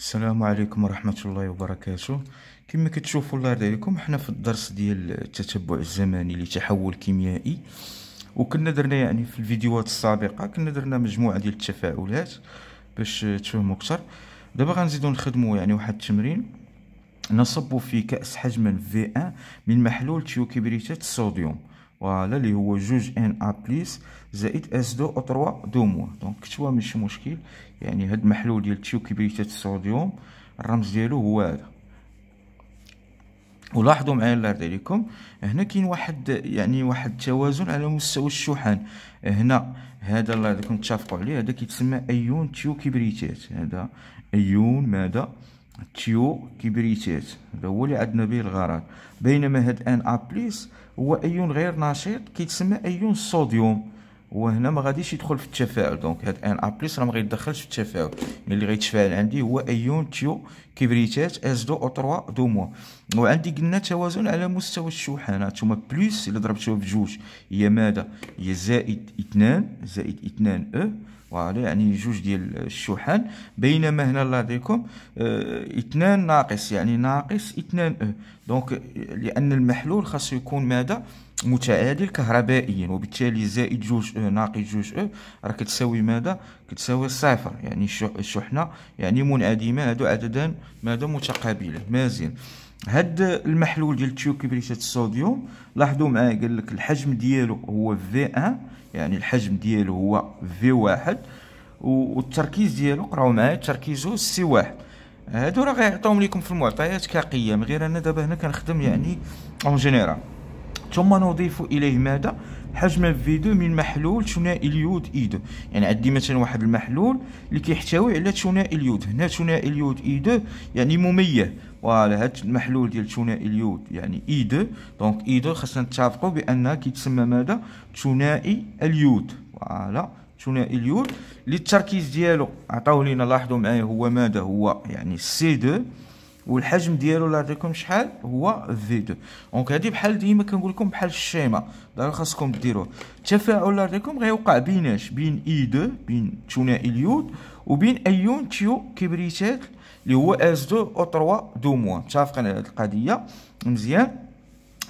السلام عليكم ورحمة الله وبركاته كما كتشوفوا الله يرضي عليكم حنا في الدرس ديال التتبع الزمني لتحول كيميائي وكنا درنا يعني في الفيديوهات السابقة كنا درنا مجموعة ديال التفاعلات باش تفهموا اكثر دابا غنزيدو نخدمو يعني واحد التمرين نصب في كأس حجما في 1 من محلول تيوكبريتات الصوديوم فوالا اللي هو جوج ان ا بليس زائد اس دو او تروا دو موا دونك كتوا ماشي مشكل يعني هاد المحلول ديال تيو كبريتات الصوديوم الرمز ديالو هو هذا ولاحظوا معايا الله يرضي عليكم هنا كاين واحد يعني واحد التوازن على مستوى الشحن هنا هذا الله يرضي عليكم تتفقوا عليه هذا كيتسمى ايون تيو كبريتات هذا ايون ماذا تيو كبريتات هذا هو اللي عندنا به الغرض بينما هاد ان ا بليس هو ايون غير نشيط كيتسمى ايون الصوديوم وهنا ما غاديش يدخل في التفاعل دونك هاد ان ا بليس راه ما غيدخلش في التفاعل يعني اللي غيتفاعل عندي هو ايون تيو كبريتات اس دو او 3 دو موا وعندي قلنا توازن على مستوى الشحنه ثم بليس الا ضربتوها بجوج هي ماذا هي زائد 2 زائد 2 او فوالا يعني جوج ديال الشحن بينما هنا لديكم اه اثنان ناقص يعني ناقص اثنان اه دونك لان المحلول خاصو يكون ماذا متعادل كهربائيا وبالتالي زائد جوج او ناقص جوج او راه كتساوي ماذا كتساوي صفر يعني الشحنه يعني منعدمه هادو عددان ماذا متقابلين مازال هاد المحلول ديال التيوكبريتات الصوديوم لاحظوا معايا قال لك الحجم ديالو هو في ان يعني الحجم ديالو هو في واحد والتركيز ديالو قراو معايا تركيزو سي واحد هادو راه غيعطيهم لكم في المعطيات كقيم غير انا دابا هنا كنخدم يعني اون جينيرال ثم نضيف اليه ماذا حجم في 2 من محلول ثنائي اليود اي 2 يعني عندي مثلا واحد المحلول اللي كيحتوي على ثنائي اليود هنا ثنائي اليود اي 2 يعني مميه فوالا هاد المحلول ديال ثنائي اليود يعني اي 2 دونك اي 2 خاصنا نتفقوا بان كيتسمى ماذا ثنائي اليود فوالا ثنائي اليود اللي التركيز ديالو عطاوه لينا لاحظوا معايا هو ماذا هو يعني سي 2 والحجم ديالو اللي شحال هو في 2 دونك هادي بحال ديما كنقول لكم بحال الشيما ضروري خاصكم ديروه التفاعل اللي عطيكم غيوقع بيناش بين اي 2 بين ثنائي اليود وبين ايون تيو كبريتات اللي هو اس 2 او 3 دو موان متفقين على هاد القضيه مزيان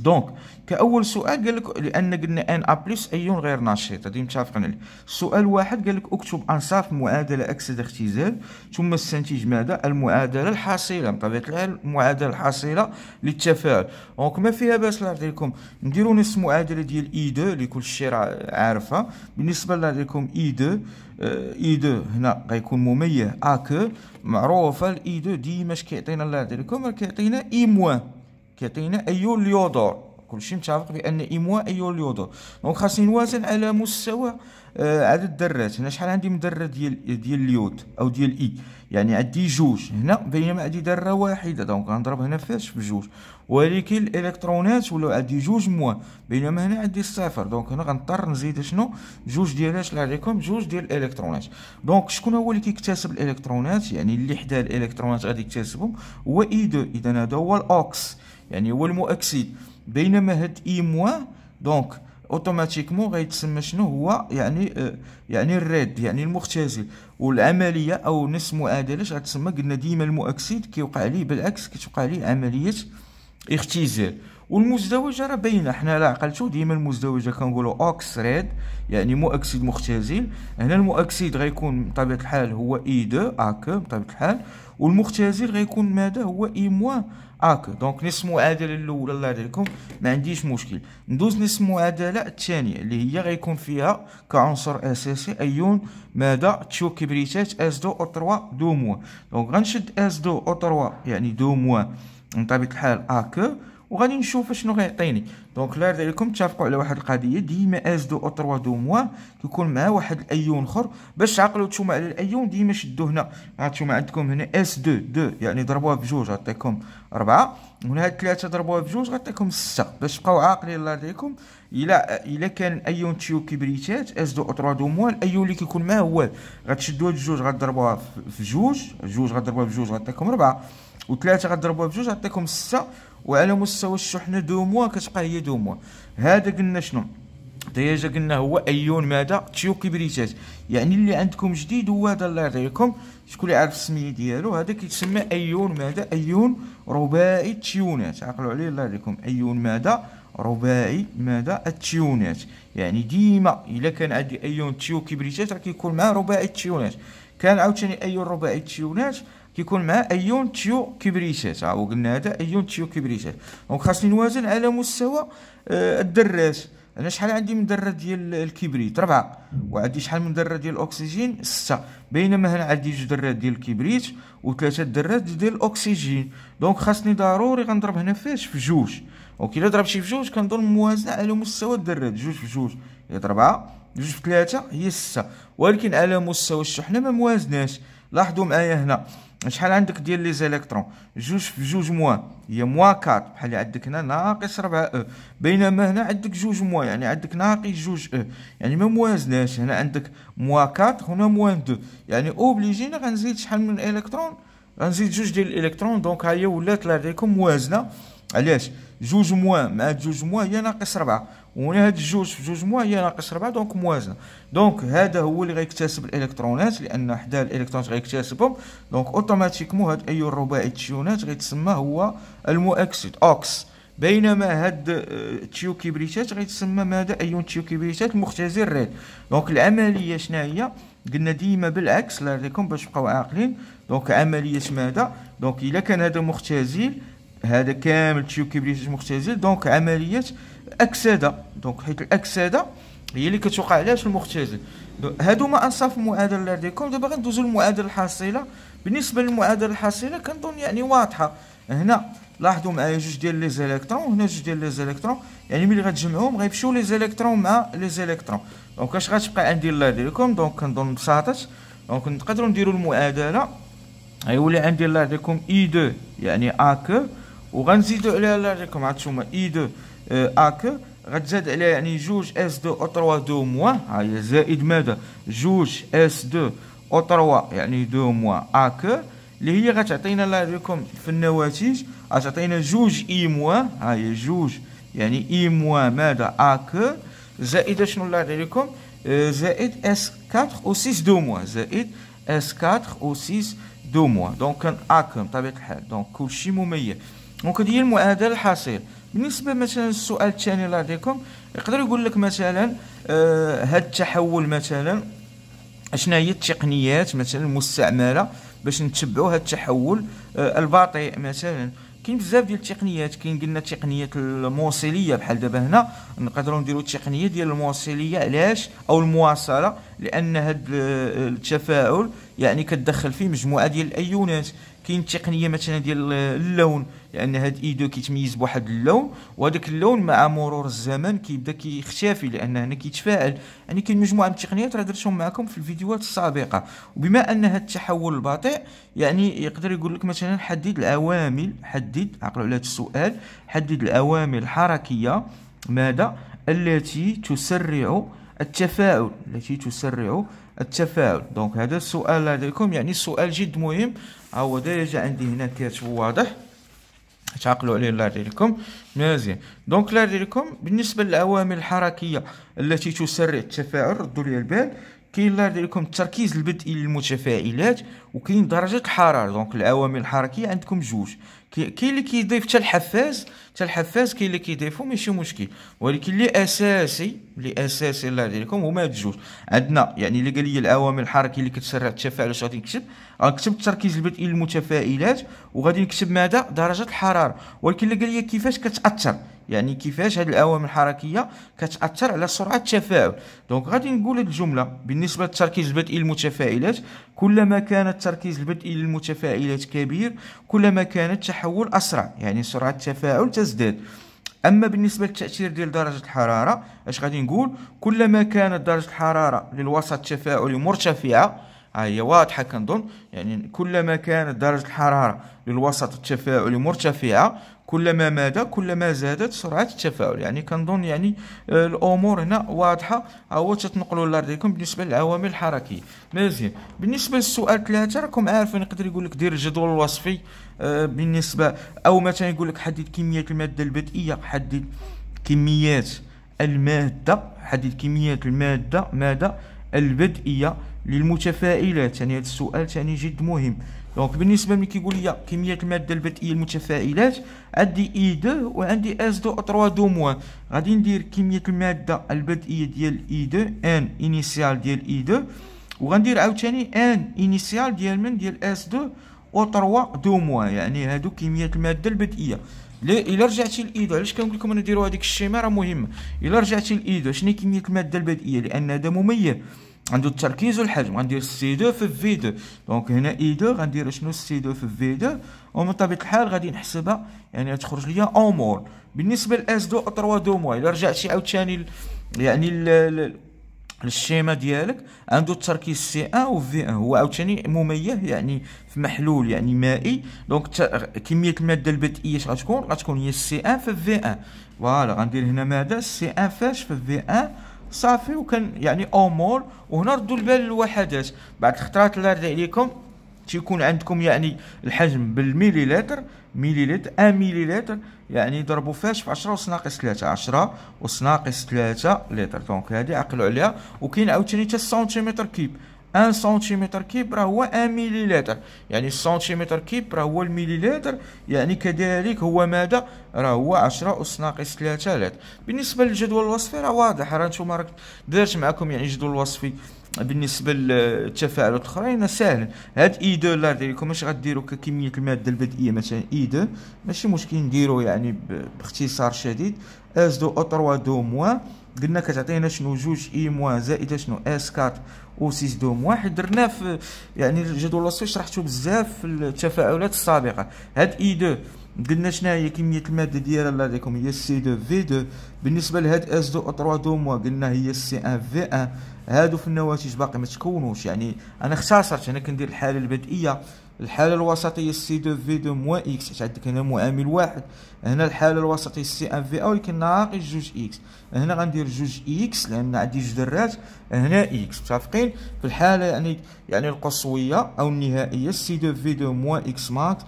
دونك كاول سؤال قال لك لان قلنا ان ا بلس اي غير نشيط هذه متفقين عليه السؤال واحد قال لك اكتب انصاف معادله اكس اختزال ثم استنتج ماذا المعادله الحاصله بطبيعه الحال المعادله الحاصله للتفاعل دونك ما فيها باس الله لكم نديروا نفس المعادله ديال اي e 2 اللي كل شيء عارفها بالنسبه الله يرضي لكم اي 2 اي 2 هنا غيكون مميز ا اك معروفه الاي 2 e ديما اش كيعطينا الله يرضي لكم كيعطينا اي e موان كيعطينا ايو اليودور كلشي متفق بان ايموا ايو اليودور دونك خاصني نوازن على مستوى عدد آه، الذرات هنا شحال عندي من ذره ديال ديال اليود او ديال اي يعني عندي جوج هنا بينما عندي ذره واحده دونك غنضرب هنا فاش بجوج ولكن الالكترونات ولاو عندي جوج موان بينما هنا عندي الصفر دونك هنا غنضطر نزيد شنو جوج ديال اش عليكم جوج ديال الالكترونات دونك شكون هو اللي كيكتسب الالكترونات يعني اللي حدا الالكترونات غادي يكتسبهم هو اي 2 اذا هذا هو الاوكس يعني هو المؤكسيد بينما هاد اي موان دونك اوتوماتيكمون غيتسمى شنو هو يعني آه يعني الريد يعني المختزل والعمليه او نفس معادله غتسمى قلنا ديما المؤكسيد كيوقع ليه بالعكس كتوقع ليه عمليه اختزال والمزدوجه راه باينه حنا على عقلتو ديما المزدوجه كنقولوا اوكس ريد يعني مؤكسيد مختزل هنا المؤكسيد غيكون بطبيعه الحال هو اي دو اك بطبيعه الحال والمختزل غيكون ماذا هو اي موان اك دونك نصف معادله الاولى الله يهديكم ما عنديش مشكل ندوز نصف المعادله الثانيه اللي هي غيكون فيها كعنصر اساسي ايون ماذا تشو كبريتات اس دو او 3 دو موان دونك غنشد اس دو او 3 يعني دو موان بطبيعه الحال اك وغادي نشوف شنو غيعطيني دونك لا لكم تتفقوا على واحد القضيه ديما اس دو او 3 دو موا كيكون معاه واحد الايون اخر باش تعقلوا نتوما على الايون ديما شدوا هنا نتوما يعني عندكم هنا اس 2 2 يعني ضربوها بجوج غتعطيكم 4 وهنا هاد ثلاثه ضربوها بجوج غتعطيكم 6 باش تبقاو عاقلين الله يهديكم الا الا كان ايون تيو كبريتات اس دو او 3 دو موا الايون اللي كيكون معاه هو غتشدوها بجوج غتضربوها في جوج جوج غتضربوها بجوج غتعطيكم 4 وثلاثه غتضربوها بجوج غتعطيكم 6 وعلى مستوى الشحنه دوموا كتبقى هي دوموا هذا قلنا شنو ديجا قلنا هو ايون ماذا تيو كبريتات يعني اللي عندكم جديد هو هذا الله يعطيكم شكون اللي عارف السميه ديالو هذا كيتسمى ايون ماذا ايون رباعي التيونات عقلوا عليه الله يعطيكم ايون ماذا رباعي ماذا التيونات يعني ديما الا كان عندي ايون تيو كبريتات راه كيكون معاه رباعي التيونات كان عاوتاني ايون رباعي التيونات كيكون معاه ايون تيو كبريتات ها قلنا هذا ايون تيو كبريتات دونك خاصني نوازن على مستوى آه، الذرات انا شحال عندي من ذره ديال الكبريت ربعه وعندي شحال من ذره ديال الاكسجين سته بينما هنا عندي جوج ذرات ديال الكبريت وثلاثه ذرات ديال الاكسجين دونك خاصني ضروري غنضرب هنا فاش في جوج دونك الا ضربت شي في جوج كنظن موازنه على مستوى الذرات جوج في جوج هي ربعه جوج في ثلاثه هي سته ولكن على مستوى الشحنه ما موازناش لاحظوا معايا هنا شحال عندك ديال لي زيليكترون جوج في جوج موا هي موا 4 بحال عندك هنا ناقص 4 او بينما هنا عندك جوج موا يعني عندك ناقص جوج او يعني ما موازناش هنا عندك موا 4 هنا موا 2 يعني اوبليجينا غنزيد شحال من الكترون غنزيد جوج ديال الالكترون دونك ها هي ولات لا ريكو موازنه علاش جوج موا مع جوج موا هي ناقص ربعة وهنا هاد الجوج في جوج موا هي ناقص ربعة دونك موازنة دونك هذا هو اللي غيكتسب الالكترونات لان حدا الالكترونات غيكتسبهم دونك اوتوماتيكمون هاد ايون رباعي تيونات غيتسمى هو المؤكسد اوكس بينما هاد التيو آه، كبريتات غيتسمى ماذا ايون تيو كبريتات مختزل ريل دونك العمليه شنو هي قلنا ديما بالعكس لا لكم باش تبقاو عاقلين دونك عمليه ماذا دونك الا كان هذا مختزل هذا كامل تيوكب ليه المختزل دونك عمليه اكسده دونك حيت الاكسده هي اللي كتوقع علاش المختزل هادو ما انصاف المعادله اللي عندكم دابا غندوزو للمعادله الحاصله بالنسبه للمعادله الحاصله كنظن يعني واضحه هنا لاحظوا معايا جوج ديال لي زيليكترون وهنا جوج ديال لي زيليكترون يعني ملي غتجمعوهم غيمشيو لي زيليكترون مع لي زيليكترون دونك اش غتبقى عندي لا ديالكم دونك كنظن بساطه دونك نقدروا نديروا المعادله غيولي عندي لا ديالكم اي 2 يعني ا كو وغنزيدو عليها لكم عاد هما اي دو اك آه، غتزاد عليها يعني جوج اس دو او تروا دو موا ها هي زائد ماذا جوج اس دو او تروا يعني دو موا اك اللي هي غتعطينا لا راكم في النواتج غتعطينا جوج اي موا ها هي جوج يعني اي موا ماذا اك زائد شنو لا عليكم آه، زائد اس 4 او 6 دو موا زائد اس 4 او 6 دو موا دونك كان اك بطبيعه الحال دونك كلشي مميز دونك هي المعادله الحصيل بالنسبه مثلا السؤال الثاني لديكم يقدر يقول لك مثلا آه التحول مثلا اشنا هي التقنيات مثلا المستعمله باش نتبعوا هذا التحول آه البطيء مثلا كاين بزاف ديال التقنيات كاين قلنا تقنيه الموصليه بحال دابا هنا نقدروا نديروا التقنيه ديال الموصليه علاش او المواصله لان هذا آه، التفاعل يعني كتدخل فيه مجموعه ديال الايونات كاين التقنيه مثلا ديال اللون لان هاد ايدو كيتميز بواحد اللون وهذاك اللون مع مرور الزمن كيبدا كيختفي لان هنا كيتفاعل يعني كاين مجموعه من التقنيات راه درتهم معكم في الفيديوهات السابقه وبما ان هاد التحول البطيء يعني يقدر يقول لك مثلا حدد العوامل حدد عقلوا على هذا السؤال حدد العوامل الحركيه ماذا التي تسرع التفاعل التي تسرع التفاعل دونك هذا السؤال لديكم يعني السؤال جد مهم ها هو ديجا عندي هنا كاتب واضح تعقلوا عليه الله عليكم مزيان دونك الله عليكم بالنسبه للعوامل الحركيه التي تسرع التفاعل ردوا لي البال كاين الله عليكم التركيز البدئي للمتفاعلات وكاين درجه الحراره دونك العوامل الحركيه عندكم جوج كاين اللي كيضيف حتى الحفاز حتى الحفاز كاين اللي كيضيفو ماشي مشكل ولكن اللي اساسي اللي اساسي الله يرضي عليكم هما هاد الجوج عندنا يعني اللي قال لي العوامل الحركيه اللي كتسرع التفاعل اش غادي نكتب آه، غنكتب التركيز البدئي للمتفائلات وغادي نكتب ماذا درجه الحراره ولكن اللي قال لي كيفاش كتاثر يعني كيفاش هاد العوامل الحركيه كتاثر على سرعه التفاعل دونك غادي نقول هاد الجمله بالنسبه للتركيز البدئي للمتفائلات كلما كان التركيز البدئي للمتفائلات كبير كلما كانت التحول اسرع يعني سرعه التفاعل تزداد اما بالنسبه للتاثير ديال درجه الحراره اش غادي نقول كلما كانت درجه الحراره للوسط التفاعلي مرتفعه ها هي واضحه كنظن يعني كلما كانت درجه الحراره للوسط التفاعلي مرتفعه كلما ماذا كلما زادت سرعه التفاعل يعني كنظن يعني آه، الامور هنا واضحه هو تتنقلوا لارضكم بالنسبه للعوامل الحركيه مزيان بالنسبه للسؤال ثلاثه راكم عارفين يقدر يقول لك دير الجدول الوصفي آه، بالنسبه او مثلا يقول لك حدد كميه الماده البدئيه حدد كميات الماده حدد كميات الماده ماذا البدئيه للمتفائلات يعني هذا السؤال ثاني جد مهم دونك بالنسبه ملي كيقول لي كميه الماده البدئيه للمتفائلات عندي اي دو وعندي اس دو تروا دو موان غادي ندير كميه الماده البدئيه ديال اي دو ان انيسيال ديال اي دو وغندير عاوتاني ان انيسيال ديال من ديال اس دو او 3 دو موان يعني هادو كميه الماده البدئيه الا رجعتي لايدو علاش كنقول لكم انا ديروا هذيك الشيمه راه مهم الا رجعتي لايدو شنو كميه الماده البدئيه لان هذا مميز عنده التركيز والحجم غندير سي 2 في في دو دونك هنا اي 2 غندير شنو سي 2 في في دو ومن طبيعه الحال غادي نحسبها يعني تخرج ليا اون بالنسبه لاس دو 3 دو موا الا رجعتي عاوتاني يعني الشيما ديالك عنده التركيز سي ان و في ان هو عاوتاني مميه يعني في محلول يعني مائي دونك كميه الماده البدئيه اش غتكون غتكون هي سي ان في في ان فوالا غندير هنا ماده سي ان فاش في في ان صافي وكان يعني امور وهنا ردوا البال للوحدات بعد الخطرات اللي عليكم تيكون عندكم يعني الحجم بالمليلتر مليلتر ان مليلتر يعني ضربوا فاش في 10 اس ناقص 3 10 اس ناقص 3 لتر دونك هذه عقلوا عليها وكاين عاوتاني حتى سنتيمتر كيب 1 سنتيمتر كيب راه هو 1 مليلتر يعني سنتيمتر كيب راه هو المليلتر يعني كذلك هو ماذا راه هو 10 اس ناقص 3 لتر بالنسبه للجدول الوصفي راه واضح راه نتوما درت معكم يعني الجدول الوصفي بالنسبه للتفاعلات الاخرين ساهل هاد اي دو لا ديالكم يعني اش غديروا ككميه الماده البدئيه مثلا اي دو ماشي مشكل نديرو يعني باختصار شديد اس دو او 3 دو موان قلنا كتعطينا شنو جوج اي موان زائد شنو اس 4 او 6 دو موان حيت درناه في يعني الجدول الوصفي شرحته بزاف في التفاعلات السابقه هاد اي دو قلنا شنو هي كميه الماده ديالها عليكم هي سي دو في دو بالنسبه لهاد اس دو او 3 دو موا قلنا هي سي ان في ان هادو في النواتج باقي ما تكونوش يعني انا اختصرت انا كندير الحاله البدئيه الحاله الوسطيه سي دو في دو موا اكس حيت عندك هنا معامل واحد هنا الحاله الوسطيه سي ان في او ولكن ناقص جوج اكس هنا غندير جوج اكس لان عندي جوج درات هنا اكس متفقين في الحاله يعني يعني القصويه او النهائيه سي دو في دو موا اكس مات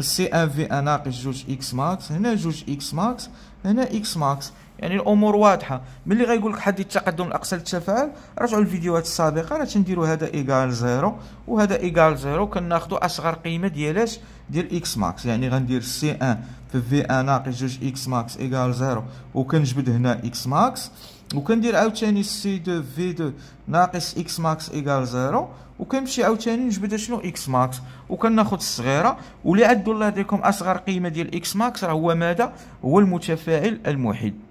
سي ان في ان ناقص جوج اكس ماكس هنا جوج اكس ماكس هنا اكس ماكس يعني الامور واضحه ملي غايقول لك حدد التقدم الاقصى للتفاعل رجعوا للفيديوهات السابقه راه تنديروا هذا ايكال زيرو وهذا ايكال زيرو كناخذوا اصغر قيمه ديالاش ديال اكس ماكس يعني غندير سي ان في في ان ناقص جوج اكس ماكس ايكال زيرو وكنجبد هنا اكس ماكس وكندير عاوتاني سي دو في دو ناقص اكس ماكس ايكال زيرو وكنمشي عاوتاني نجبد شنو اكس ماكس وكناخذ الصغيره ولا عدوا الله يهديكم اصغر قيمه ديال اكس ماكس راه هو ماذا هو المتفاعل الموحد